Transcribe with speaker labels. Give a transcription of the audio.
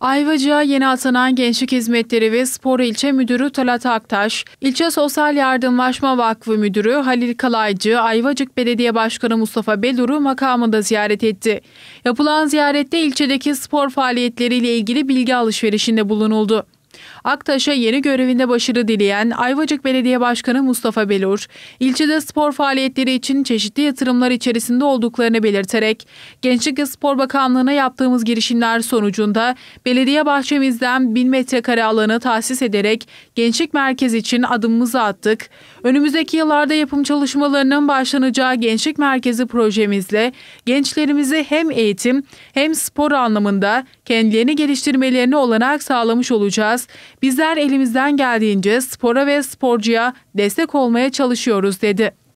Speaker 1: Ayvacık'a yeni atanan Gençlik Hizmetleri ve Spor İlçe Müdürü Talat Aktaş, İlçe Sosyal Yardımlaşma Vakfı Müdürü Halil Kalaycı, Ayvacık Belediye Başkanı Mustafa Belur'u makamında ziyaret etti. Yapılan ziyarette ilçedeki spor faaliyetleriyle ilgili bilgi alışverişinde bulunuldu. Aktaş'a yeni görevinde başarı dileyen Ayvacık Belediye Başkanı Mustafa Belur, ilçede spor faaliyetleri için çeşitli yatırımlar içerisinde olduklarını belirterek, Gençlik ve Spor Bakanlığı'na yaptığımız girişimler sonucunda belediye bahçemizden 1000 metrekare alanı tahsis ederek gençlik merkezi için adımımızı attık. Önümüzdeki yıllarda yapım çalışmalarının başlanacağı gençlik merkezi projemizle gençlerimizi hem eğitim hem spor anlamında kendilerini geliştirmelerine olanak sağlamış olacağız olacağız. Bizler elimizden geldiğince spora ve sporcuya destek olmaya çalışıyoruz dedi.